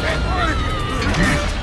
Yeah.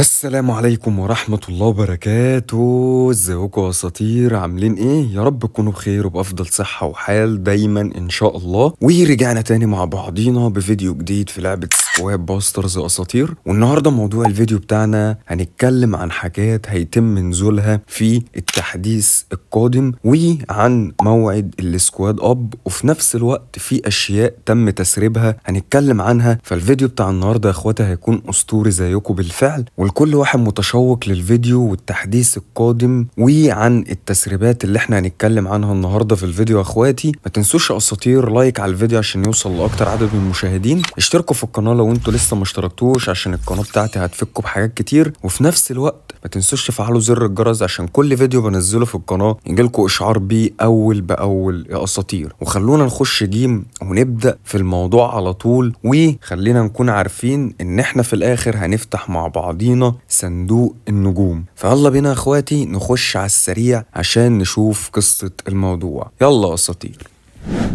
السلام عليكم ورحمة الله وبركاته ازيكم يا اساطير عاملين ايه يا رب تكونوا بخير وبأفضل صحة وحال دايما ان شاء الله ورجعنا تاني مع بعضينا بفيديو جديد في لعبة سكواب باسترز يا اساطير والنهاردة موضوع الفيديو بتاعنا هنتكلم عن حاجات هيتم نزولها في التحديث القادم وعن موعد السكواد اب وفي نفس الوقت في اشياء تم تسريبها هنتكلم عنها فالفيديو بتاع النهاردة يا اخواتي هيكون اسطوري زيكم بالفعل والكل واحد متشوق للفيديو والتحديث القادم وعن التسريبات اللي احنا هنتكلم عنها النهارده في الفيديو يا اخواتي ما تنسوش اساطير لايك على الفيديو عشان يوصل لاكتر عدد من المشاهدين اشتركوا في القناه لو انتوا لسه ما اشتركتوش عشان القناه بتاعتي هتفكوا بحاجات كتير وفي نفس الوقت ما تنسوش تفعلوا زر الجرس عشان كل فيديو بنزله في القناه يجيلكوا اشعار بيه اول باول يا اساطير وخلونا نخش جيم ونبدا في الموضوع على طول وخلينا نكون عارفين ان احنا في الاخر هنفتح مع بعضين لينا صندوق النجوم فيلا بينا اخواتي نخش على السريع عشان نشوف قصة الموضوع يلا اساطير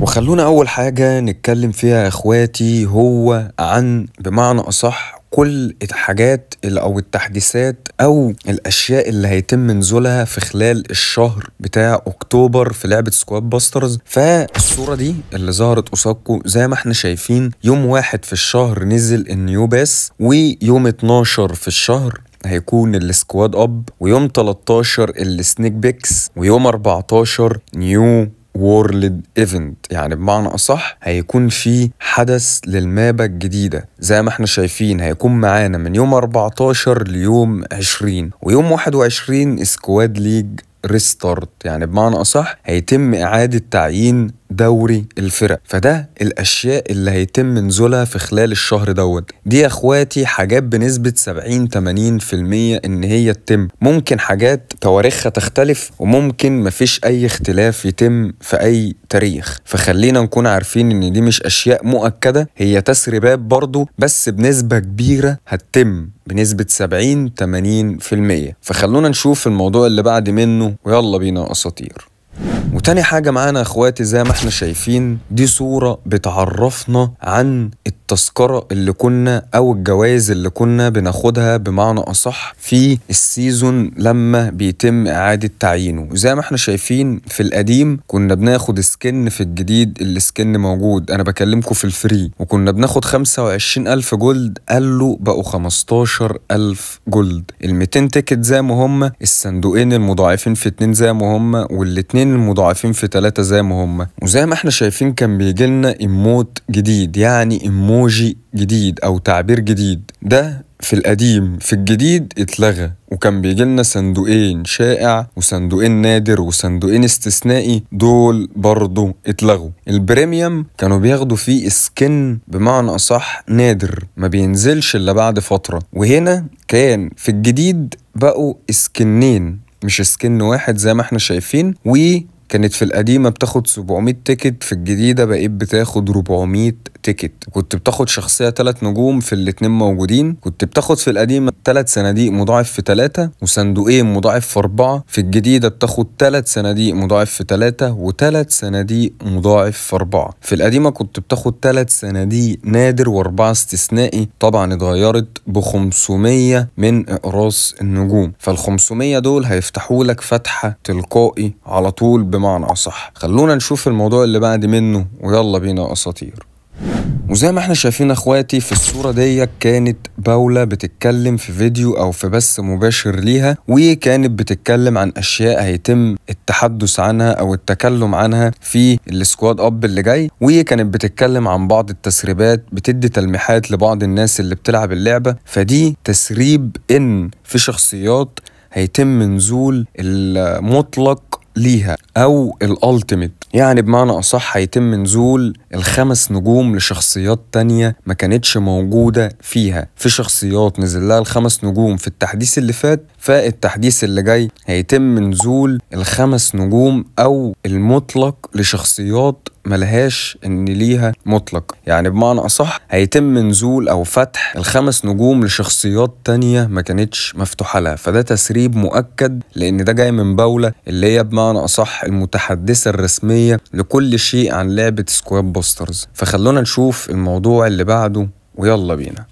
وخلونا اول حاجه نتكلم فيها اخواتي هو عن بمعنى اصح كل الحاجات او التحديثات او الاشياء اللي هيتم نزولها في خلال الشهر بتاع اكتوبر في لعبه سكواد باسترز فالصوره دي اللي ظهرت قصادكم زي ما احنا شايفين يوم واحد في الشهر نزل النيو باس ويوم 12 في الشهر هيكون السكواد اب ويوم 13 السنيك بيكس ويوم 14 نيو وورلد ايفنت يعني بمعنى اصح هيكون في حدث للمابا الجديده زي ما احنا شايفين هيكون معانا من يوم 14 ليوم 20 ويوم 21 سكواد ليج ريستارت يعني بمعنى اصح هيتم اعاده تعيين دوري الفرق فده الاشياء اللي هيتم نزولها في خلال الشهر دوت دي يا اخواتي حاجات بنسبه 70 80% ان هي تتم ممكن حاجات تواريخها تختلف وممكن مفيش اي اختلاف يتم في اي تاريخ فخلينا نكون عارفين ان دي مش اشياء مؤكده هي تسريبات برضه بس بنسبه كبيره هتتم بنسبة 70 80% فخلونا نشوف الموضوع اللي بعد منه ويلا بينا أساطير وتاني حاجة معانا اخواتي زي ما احنا شايفين دي صورة بتعرفنا عن التذكره اللي كنا او الجوائز اللي كنا بناخدها بمعنى اصح في السيزون لما بيتم اعاده تعيينه زي ما احنا شايفين في القديم كنا بناخد سكن في الجديد السكن موجود انا بكلمكم في الفري وكنا بناخد 25 ألف جولد قال له بقوا ألف جولد ال 200 تيكت زي ما هم الصندوقين المضاعفين في اتنين زي ما هم والاتنين المضاعفين في تلاتة زي ما هم وزي ما احنا شايفين كان بيجي لنا ايموت جديد يعني ايموت ايموجي جديد او تعبير جديد ده في القديم في الجديد اتلغى وكان بيجي لنا صندوقين شائع وصندوقين نادر وصندوقين استثنائي دول برضو اتلغوا البريميوم كانوا بياخدوا فيه سكن بمعنى اصح نادر ما بينزلش الا بعد فتره وهنا كان في الجديد بقوا سكنين مش سكن واحد زي ما احنا شايفين و كانت في القديمة بتاخد 700 تيكت في الجديدة بقيت بتاخد 400 تيكت كنت بتاخد شخصيه ثلاث نجوم في الاتنين موجودين كنت بتاخد في القديمه ثلاث صناديق مضاعف في ثلاثه وصندوقين مضاعف في اربعه في الجديده بتاخد ثلاث صناديق مضاعف في ثلاثه وثلاث صناديق مضاعف في اربعه في القديمه كنت بتاخد ثلاث صناديق نادر واربعه استثنائي طبعا اتغيرت ب 500 من اقراص النجوم فال 500 دول هيفتحوا لك فتحه تلقائي على طول بمعنى اصح خلونا نشوف الموضوع اللي بعد منه ويلا بينا اساطير وزي ما احنا شايفين اخواتي في الصورة دي كانت باولا بتتكلم في فيديو او في بث مباشر ليها وكانت بتتكلم عن اشياء هيتم التحدث عنها او التكلم عنها في السكواد اب اللي جاي وكانت بتتكلم عن بعض التسريبات بتدي تلميحات لبعض الناس اللي بتلعب اللعبة فدي تسريب ان في شخصيات هيتم نزول المطلق ليها او الالتيميت يعني بمعنى اصح هيتم نزول الخمس نجوم لشخصيات تانية ما كانتش موجودة فيها في شخصيات نزل لها الخمس نجوم في التحديث اللي فات فالتحديث اللي جاي هيتم نزول الخمس نجوم أو المطلق لشخصيات ملهاش ان ليها مطلق يعني بمعنى اصح هيتم نزول او فتح الخمس نجوم لشخصيات تانية ما كانتش مفتوحة لها فده تسريب مؤكد لان ده جاي من بولة اللي هي بمعنى اصح المتحدثة الرسمية لكل شيء عن لعبة سكواد بوسترز فخلونا نشوف الموضوع اللي بعده ويلا بينا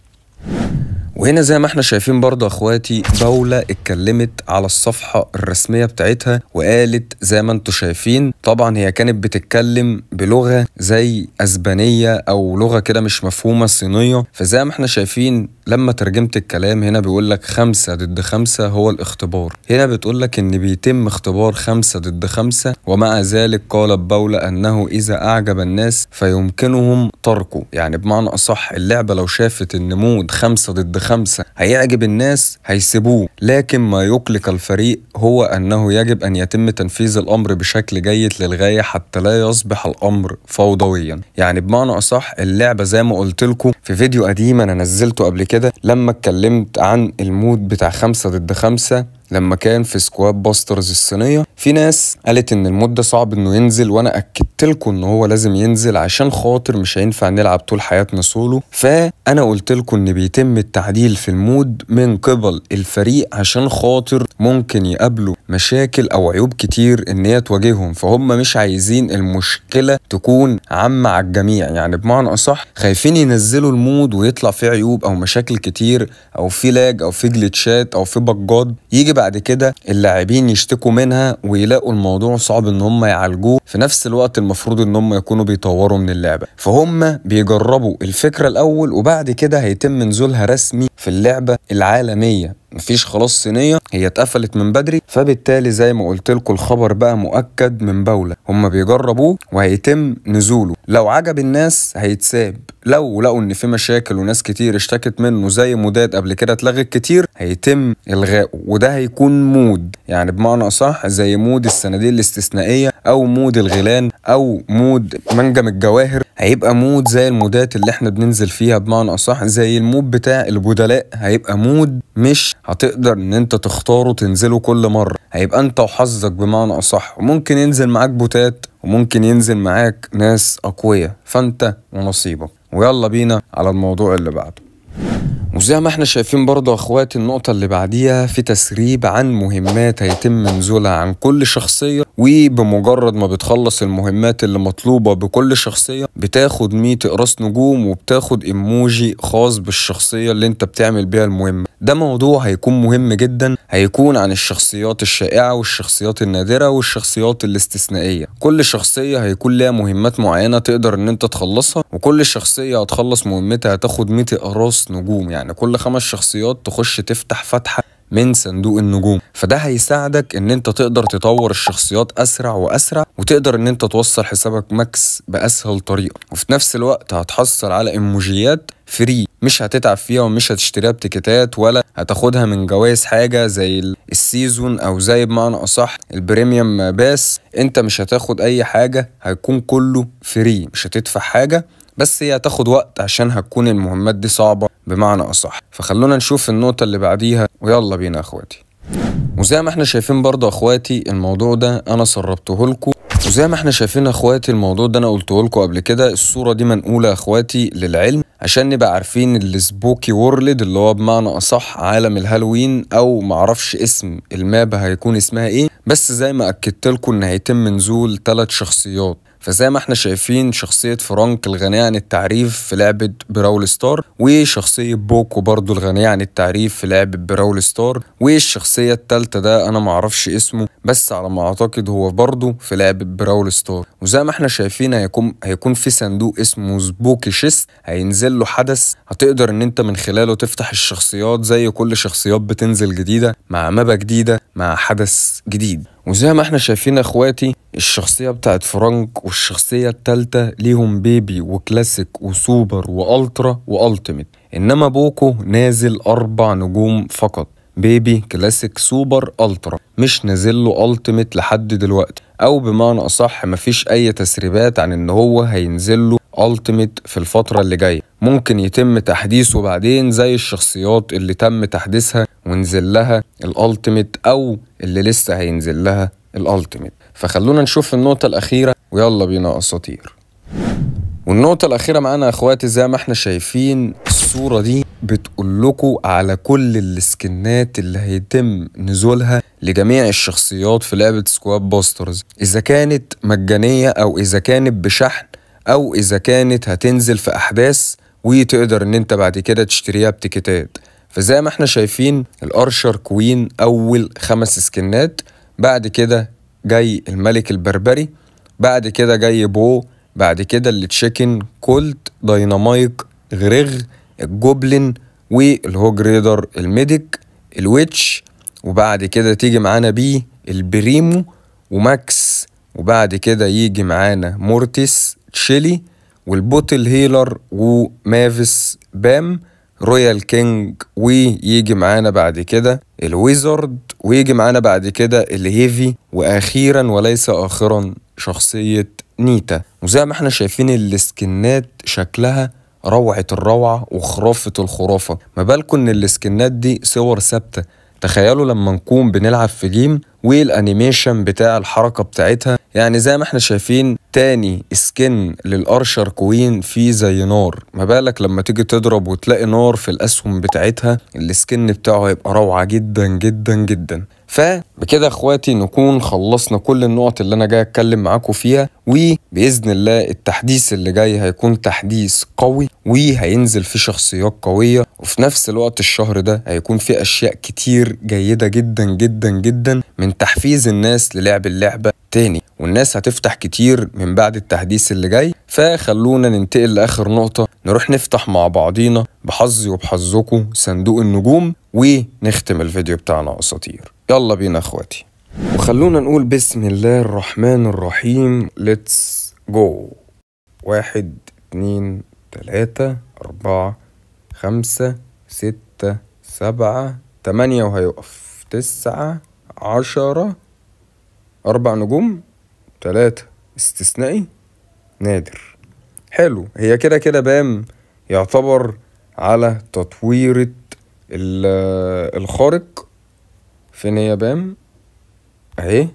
وهنا زي ما احنا شايفين برضه اخواتي دولة اتكلمت على الصفحة الرسمية بتاعتها وقالت زي ما انتم شايفين طبعا هي كانت بتتكلم بلغة زي اسبانية او لغة كده مش مفهومة صينية فزي ما احنا شايفين لما ترجمت الكلام هنا بيقول لك خمسة ضد خمسة هو الاختبار هنا بتقول لك ان بيتم اختبار خمسة ضد خمسة ومع ذلك قالت بولا انه اذا اعجب الناس فيمكنهم تركه يعني بمعنى اصح اللعبة لو شافت ان مود خمسة ضد خمسة هيعجب الناس هيسيبوه لكن ما يقلق الفريق هو أنه يجب أن يتم تنفيذ الأمر بشكل جيد للغاية حتى لا يصبح الأمر فوضويا يعني بمعنى أصح اللعبة زي ما قلت لكم في فيديو قديم أنا نزلته قبل كده لما اتكلمت عن المود بتاع خمسة ضد خمسة لما كان في سكواد باسترز الصينيه في ناس قالت ان المده صعب انه ينزل وانا اكدت لكم ان هو لازم ينزل عشان خاطر مش هينفع نلعب طول حياتنا سولو فانا قلت لكم ان بيتم التعديل في المود من قبل الفريق عشان خاطر ممكن يقابلوا مشاكل او عيوب كتير ان هي تواجههم فهم مش عايزين المشكله تكون عامه على الجميع يعني بمعنى اصح خايفين ينزلوا المود ويطلع فيه عيوب او مشاكل كتير او في لاج او في جليتشات او في بجات يجي بعد كده اللاعبين يشتكوا منها ويلاقوا الموضوع صعب ان هم يعالجوه في نفس الوقت المفروض ان هم يكونوا بيطوروا من اللعبه فهم بيجربوا الفكره الاول وبعد كده هيتم نزولها رسمي في اللعبه العالميه مفيش خلاص صينية هي اتقفلت من بدري فبالتالي زي ما قلت لكم الخبر بقى مؤكد من بولة هم بيجربوه وهيتم نزوله لو عجب الناس هيتساب لو لقوا ان في مشاكل وناس كتير اشتكت منه زي مودات قبل كده اتلغت كتير هيتم الغائه وده هيكون مود يعني بمعنى اصح زي مود الصناديق الاستثنائيه او مود الغلان او مود منجم الجواهر هيبقى مود زي المودات اللي احنا بننزل فيها بمعنى اصح زي المود بتاع البدلاء هيبقى مود مش هتقدر ان انت تختاره تنزله كل مرة هيبقى انت وحظك بمعنى اصح وممكن ينزل معاك بوتات وممكن ينزل معاك ناس اقوياء فانت ونصيبك ويلا بينا على الموضوع اللي بعده وزي ما احنا شايفين برضه اخواتي النقطة اللي بعديها في تسريب عن مهمات هيتم نزولها عن كل شخصية وبمجرد ما بتخلص المهمات اللي مطلوبة بكل شخصية بتاخد ميت اقراص نجوم وبتاخد ايموجي خاص بالشخصية اللي انت بتعمل بيها المهمة ده موضوع هيكون مهم جدا هيكون عن الشخصيات الشائعة والشخصيات النادرة والشخصيات الاستثنائية كل شخصية هيكون لها مهمات معينة تقدر ان انت تخلصها وكل شخصية هتخلص مهمتها هتاخد 100 اقراص نجوم يعني كل خمس شخصيات تخش تفتح فتحة من صندوق النجوم فده هيساعدك ان انت تقدر تطور الشخصيات اسرع واسرع وتقدر ان انت توصل حسابك ماكس باسهل طريقه وفي نفس الوقت هتحصل على ايموجيات فري مش هتتعب فيها ومش هتشتريها بتكتات ولا هتاخدها من جوائز حاجه زي السيزون او زي بمعنى اصح البريميوم باس انت مش هتاخد اي حاجه هيكون كله فري مش هتدفع حاجه بس هي هتاخد وقت عشان هتكون المهمات دي صعبه بمعنى أصح فخلونا نشوف النقطة اللي بعديها ويلا بينا اخواتي وزي ما احنا شايفين برضه اخواتي الموضوع ده انا سربته لكم وزي ما احنا شايفين يا اخواتي الموضوع ده انا قلته لكم قبل كده الصوره دي منقوله يا اخواتي للعلم عشان نبقى عارفين السبوكي وورلد اللي هو بمعنى اصح عالم الهالوين او معرفش اسم الماب هيكون اسمها ايه بس زي ما اكدت لكم ان هيتم نزول ثلاث شخصيات فزي ما احنا شايفين شخصية فرانك الغنية عن التعريف في لعبة براول ستار وشخصية بوكو برضو الغنية عن التعريف في لعبة براول ستار والشخصية التالتة ده انا معرفش اسمه بس على ما اعتقد هو برضو في لعبة براول ستار وزي ما احنا شايفين هيكون هيكون في صندوق اسمه سبوكي شيست هينزل له حدث هتقدر ان انت من خلاله تفتح الشخصيات زي كل شخصيات بتنزل جديدة مع مابا جديدة مع حدث جديد وزي ما احنا شايفين اخواتي الشخصية بتاعت فرانك والشخصية التالتة ليهم بيبي وكلاسيك وسوبر والترا والتيميت انما بوكو نازل اربع نجوم فقط بيبي كلاسيك سوبر الترا مش نازل له التيميت لحد دلوقتي او بمعنى اصح مفيش اي تسريبات عن ان هو هينزل له التيميت في الفترة اللي جاية ممكن يتم تحديثه بعدين زي الشخصيات اللي تم تحديثها ونزل لها الالتيميت او اللي لسه هينزل لها الالتيميت فخلونا نشوف النقطة الأخيرة ويلا بينا أساطير والنقطة الأخيرة معانا يا إخواتي زي ما إحنا شايفين الصورة دي بتقول لكم على كل السكنات اللي هيتم نزولها لجميع الشخصيات في لعبة سكواد باسترز إذا كانت مجانية أو إذا كانت بشحن أو إذا كانت هتنزل في أحداث وتقدر ان انت بعد كده تشتريها بتكتات فزي ما احنا شايفين الارشر كوين اول خمس سكنات بعد كده جاي الملك البربري بعد كده جاي بو بعد كده اللي تشيكن كولت داينامايك غريغ الجوبلين والهوج ريدر الميديك الويتش وبعد كده تيجي معانا بيه البريمو وماكس وبعد كده يجي معانا مورتيس تشيلي والبوتل هيلر ومافس بام رويال كينج ويجي معانا بعد كده الويزارد ويجي معانا بعد كده الهيفي واخيرا وليس اخرا شخصيه نيتا وزي ما احنا شايفين السكنات شكلها روعه الروعه وخرافه الخرافه ما بالكم ان السكنات دي صور ثابته تخيلوا لما نكون بنلعب في جيم والانيميشن بتاع الحركه بتاعتها يعني زي ما احنا شايفين تاني سكن للارشر كوين فيه زي نار ما بالك لما تيجي تضرب وتلاقي نار في الاسهم بتاعتها السكن بتاعه هيبقى روعه جدا جدا جدا فبكده اخواتي نكون خلصنا كل النقط اللي انا جاي اتكلم معاكم فيها وباذن الله التحديث اللي جاي هيكون تحديث قوي وهينزل فيه شخصيات قويه وفي نفس الوقت الشهر ده هيكون فيه اشياء كتير جيده جدا جدا جدا من تحفيز الناس للعب اللعبه تاني والناس هتفتح كتير من بعد التحديث اللي جاي فخلونا ننتقل لاخر نقطه نروح نفتح مع بعضينا بحظي وبحظكم صندوق النجوم ونختم الفيديو بتاعنا اساطير يلا بينا اخواتي وخلونا نقول بسم الله الرحمن الرحيم ليتس جو واحد اتنين تلاتة أربعة خمسة ستة سبعة تمانية وهيقف تسعة عشرة أربع نجوم تلاتة استثنائي نادر حلو هي كده كده بام يعتبر على تطويرة الخارق فين هي بام اهي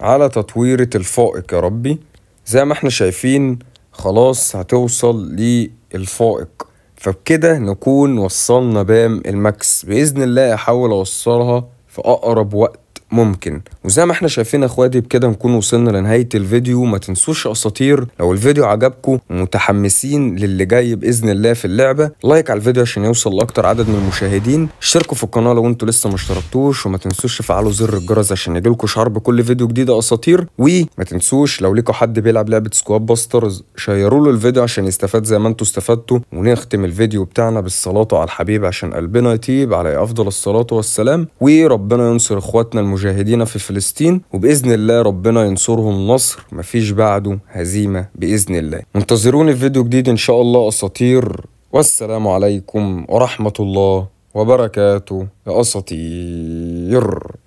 على تطويرة الفائق يا ربي زي ما احنا شايفين خلاص هتوصل للفائق فبكده نكون وصلنا بام الماكس بإذن الله أحاول أوصلها في أقرب وقت ممكن وزي ما احنا شايفين يا اخواتي بكده نكون وصلنا لنهايه الفيديو ما تنسوش اساطير لو الفيديو عجبكم ومتحمسين للي جاي باذن الله في اللعبه لايك على الفيديو عشان يوصل لاكتر عدد من المشاهدين اشتركوا في القناه لو انتوا لسه ما اشتركتوش وما تنسوش تفعلوا زر الجرس عشان يجيلكوا شعار بكل فيديو جديد اساطير وما تنسوش لو ليكوا حد بيلعب لعبه سكواد باسترز شيروا له الفيديو عشان يستفاد زي ما انتوا استفدتوا ونختم الفيديو بتاعنا بالصلاه على الحبيب عشان قلبنا يطيب على افضل الصلاه والسلام وربنا ينصر اخواتنا المجاهدين في فلسطين وباذن الله ربنا ينصرهم نصر مفيش بعده هزيمه باذن الله انتظروني في فيديو جديد ان شاء الله اساطير والسلام عليكم ورحمه الله وبركاته يا اساطير